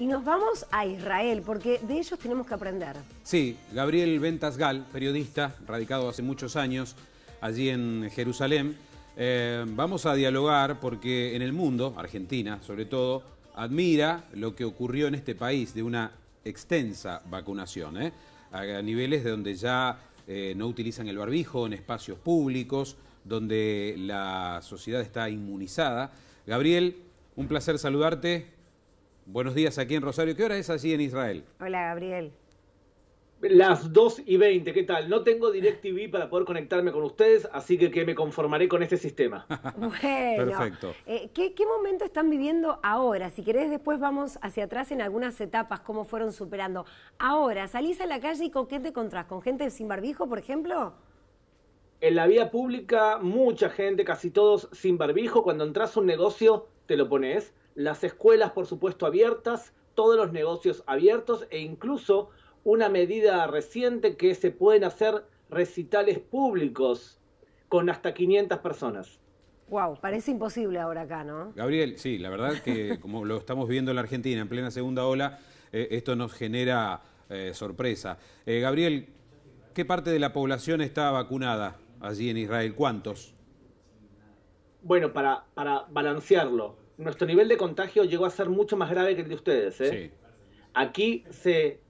Y nos vamos a Israel, porque de ellos tenemos que aprender. Sí, Gabriel Ventas periodista, radicado hace muchos años allí en Jerusalén. Eh, vamos a dialogar porque en el mundo, Argentina sobre todo, admira lo que ocurrió en este país de una extensa vacunación, ¿eh? a niveles de donde ya eh, no utilizan el barbijo en espacios públicos, donde la sociedad está inmunizada. Gabriel, un placer saludarte. Buenos días aquí en Rosario. ¿Qué hora es allí en Israel? Hola, Gabriel. Las 2 y 20, ¿qué tal? No tengo DirecTV para poder conectarme con ustedes, así que, me conformaré con este sistema. bueno, perfecto. Eh, ¿qué, momento están viviendo ahora? Si querés, después vamos hacia atrás en algunas etapas, cómo fueron superando. Ahora, ¿salís a la calle y con qué te encontrás? ¿Con gente sin barbijo, por ejemplo? En la vía pública, mucha gente, casi todos sin barbijo. Cuando entras a un negocio, te lo pones las escuelas, por supuesto, abiertas, todos los negocios abiertos e incluso una medida reciente que se pueden hacer recitales públicos con hasta 500 personas. Wow, parece imposible ahora acá, ¿no? Gabriel, sí, la verdad que como lo estamos viendo en la Argentina en plena segunda ola, eh, esto nos genera eh, sorpresa. Eh, Gabriel, ¿qué parte de la población está vacunada allí en Israel? ¿Cuántos? Bueno, para, para balancearlo, nuestro nivel de contagio llegó a ser mucho más grave que el de ustedes. ¿eh? Aquí se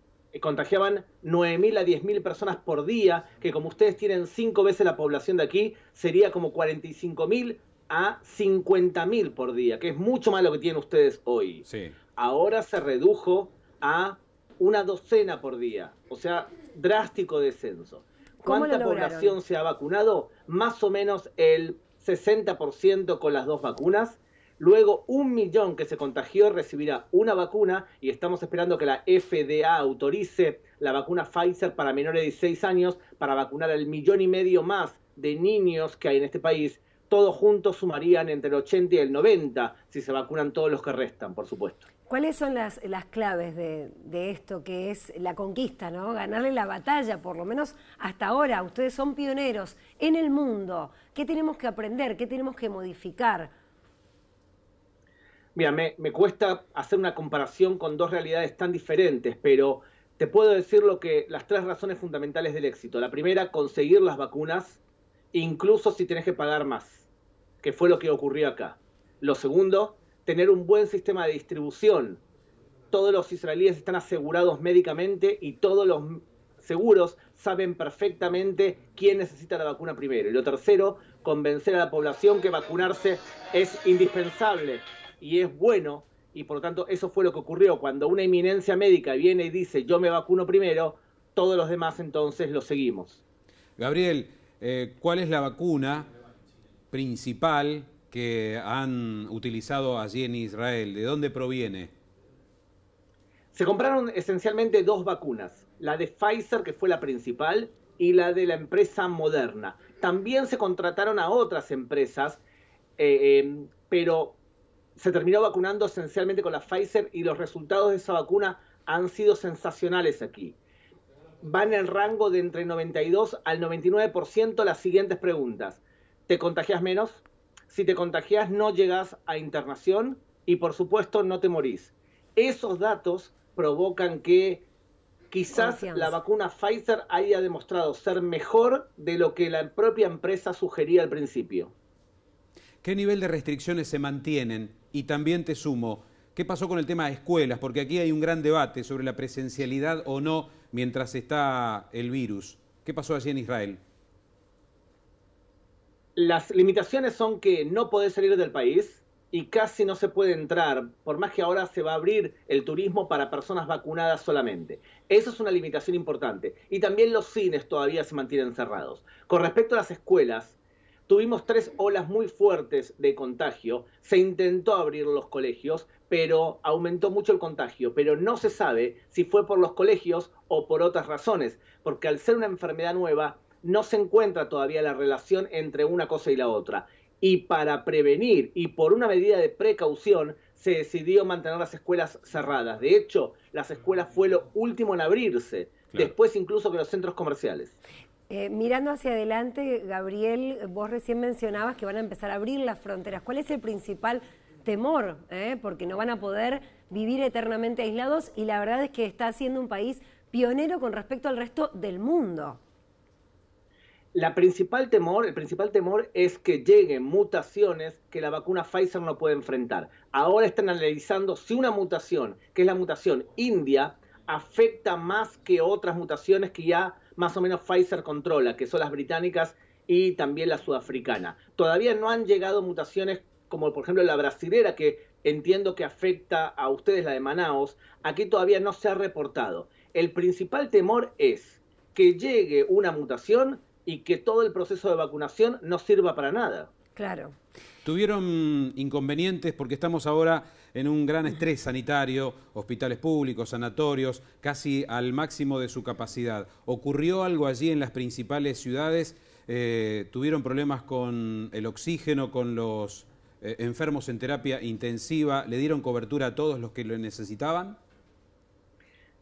contagiaban 9.000 a 10.000 personas por día, que como ustedes tienen cinco veces la población de aquí, sería como 45.000 a 50.000 por día, que es mucho más lo que tienen ustedes hoy. Sí. Ahora se redujo a una docena por día, o sea, drástico descenso. ¿Cuánta población se ha vacunado? Más o menos el 60% con las dos vacunas Luego, un millón que se contagió recibirá una vacuna y estamos esperando que la FDA autorice la vacuna Pfizer para menores de 16 años para vacunar al millón y medio más de niños que hay en este país todos juntos sumarían entre el 80 y el 90 si se vacunan todos los que restan, por supuesto. ¿Cuáles son las, las claves de, de, esto que es la conquista, ¿no? ganarle la batalla, por lo menos hasta ahora? Ustedes son pioneros en el mundo. ¿Qué tenemos que aprender? ¿Qué tenemos que modificar? Mira, me, me, cuesta hacer una comparación con dos realidades tan diferentes, pero te puedo decir lo que las tres razones fundamentales del éxito. La primera, conseguir las vacunas, incluso si tenés que pagar más, que fue lo que ocurrió acá. Lo segundo, tener un buen sistema de distribución. Todos los israelíes están asegurados médicamente y todos los seguros saben perfectamente quién necesita la vacuna primero. Y lo tercero, convencer a la población que vacunarse es indispensable y es bueno, y por lo tanto eso fue lo que ocurrió. Cuando una eminencia médica viene y dice yo me vacuno primero, todos los demás entonces lo seguimos. Gabriel, eh, ¿cuál es la vacuna principal que han utilizado allí en Israel? ¿De dónde proviene? Se compraron esencialmente dos vacunas, la de Pfizer, que fue la principal, y la de la empresa Moderna. También se contrataron a otras empresas, eh, eh, pero se terminó vacunando esencialmente con la Pfizer y los resultados de esa vacuna han sido sensacionales aquí. Van en el rango de entre 92 al 99% las siguientes preguntas. ¿Te contagias menos? Si te contagias no llegas a internación y por supuesto no te morís. Esos datos provocan que quizás la vacuna Pfizer haya demostrado ser mejor de lo que la propia empresa sugería al principio. ¿Qué nivel de restricciones se mantienen? Y también te sumo, ¿qué pasó con el tema de escuelas? Porque aquí hay un gran debate sobre la presencialidad o no mientras está el virus. ¿Qué pasó allí en Israel? Las limitaciones son que no podés salir del país y casi no se puede entrar, por más que ahora se va a abrir el turismo para personas vacunadas solamente. Eso es una limitación importante. Y también los cines todavía se mantienen cerrados. Con respecto a las escuelas, Tuvimos tres olas muy fuertes de contagio. Se intentó abrir los colegios, pero aumentó mucho el contagio. Pero no se sabe si fue por los colegios o por otras razones, porque al ser una enfermedad nueva, no se encuentra todavía la relación entre una cosa y la otra. Y para prevenir y por una medida de precaución, se decidió mantener las escuelas cerradas. De hecho, las escuelas fue lo último en abrirse. después incluso que los centros comerciales. Eh, mirando hacia adelante, Gabriel, vos recién mencionabas que van a empezar a abrir las fronteras. ¿Cuál es el principal temor? Eh? Porque no van a poder vivir eternamente aislados y la verdad es que está siendo un país pionero con respecto al resto del mundo. La principal temor, el principal temor es que lleguen mutaciones que la vacuna Pfizer no puede enfrentar. Ahora están analizando si una mutación, que es la mutación india, afecta más que otras mutaciones que ya más o menos Pfizer controla, que son las británicas y también la sudafricana. Todavía no han llegado mutaciones como por ejemplo la brasilera, que entiendo que afecta a ustedes, la de Manaos, aquí todavía no se ha reportado. El principal temor es que llegue una mutación y que todo el proceso de vacunación no sirva para nada. Claro. ¿Tuvieron inconvenientes? Porque estamos ahora en un gran estrés sanitario, hospitales públicos, sanatorios, casi al máximo de su capacidad. ¿Ocurrió algo allí en las principales ciudades? Eh, ¿Tuvieron problemas con el oxígeno, con los eh, enfermos en terapia intensiva? ¿Le dieron cobertura a todos los que lo necesitaban?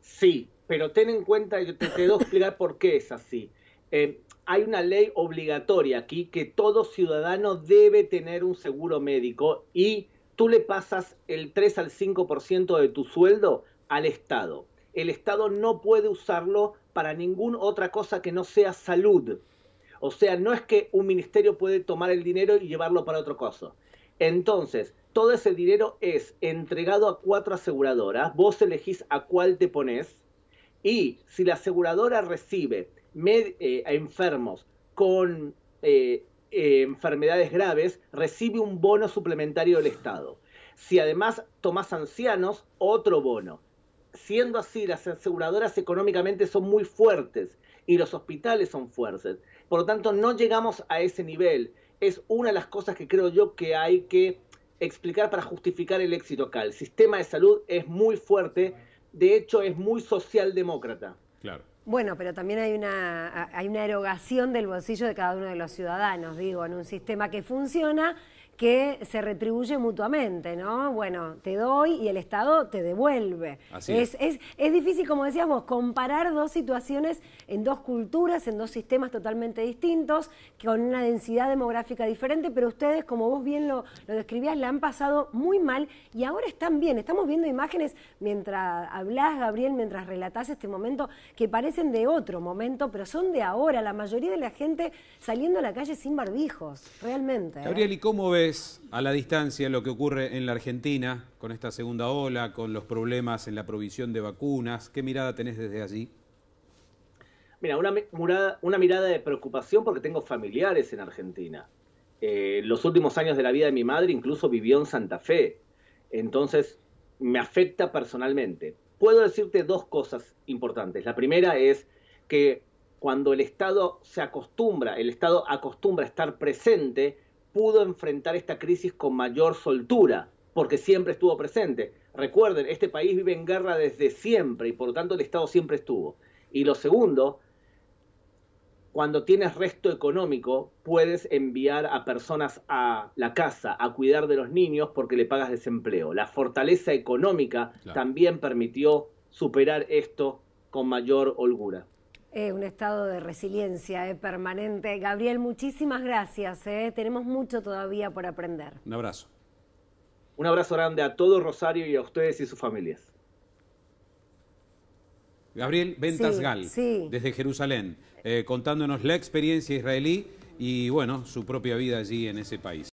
Sí, pero ten en cuenta, yo te, quedo explicar por qué es así. Eh, hay una ley obligatoria aquí que todo ciudadano debe tener un seguro médico y tú le pasas el 3 al 5% de tu sueldo al Estado. El Estado no puede usarlo para ninguna otra cosa que no sea salud. O sea, no es que un ministerio puede tomar el dinero y llevarlo para otro cosa. Entonces, todo ese dinero es entregado a cuatro aseguradoras, vos elegís a cuál te pones y si la aseguradora recibe eh, enfermos con eh, eh, enfermedades graves, recibe un bono suplementario del Estado. Si además tomás ancianos, otro bono. Siendo así, las aseguradoras económicamente son muy fuertes y los hospitales son fuertes. Por lo tanto, no llegamos a ese nivel. Es una de las cosas que creo yo que hay que explicar para justificar el éxito acá. El sistema de salud es muy fuerte, de hecho es muy socialdemócrata. Claro. Bueno, pero también hay una, hay una erogación del bolsillo de cada uno de los ciudadanos, digo, en un sistema que funciona que se retribuye mutuamente, ¿no? Bueno, te doy y el Estado te devuelve. Así es, es. es, difícil, como decíamos, comparar dos situaciones en dos culturas, en dos sistemas totalmente distintos, con una densidad demográfica diferente, pero ustedes, como vos bien lo, lo describías, la han pasado muy mal y ahora están bien. Estamos viendo imágenes mientras hablas, Gabriel, mientras relatás este momento, que parecen de otro momento, pero son de ahora. La mayoría de la gente saliendo a la calle sin barbijos, realmente. ¿eh? Gabriel, ¿y cómo ves? a la distancia lo que ocurre en la Argentina con esta segunda ola, con los problemas en la provisión de vacunas? ¿Qué mirada tenés desde allí? Mira, una mirada, de preocupación porque tengo familiares en Argentina. Eh, los últimos años de la vida de mi madre incluso vivió en Santa Fe. Entonces, me afecta personalmente. Puedo decirte dos cosas importantes. La primera es que cuando el Estado se acostumbra, el Estado acostumbra a estar presente, pudo enfrentar esta crisis con mayor soltura, porque siempre estuvo presente. Recuerden, este país vive en guerra desde siempre y por lo tanto el Estado siempre estuvo. Y lo segundo, cuando tienes resto económico, puedes enviar a personas a la casa a cuidar de los niños porque le pagas desempleo. La fortaleza económica también permitió superar esto con mayor holgura. Eh, un estado de resiliencia eh, permanente. Gabriel, muchísimas gracias. Eh. Tenemos mucho todavía por aprender. Un abrazo. Un abrazo grande a todo Rosario y a ustedes y sus familias. Gabriel Ventas desde Jerusalén, contándonos la experiencia israelí y, bueno, su propia vida allí en ese país.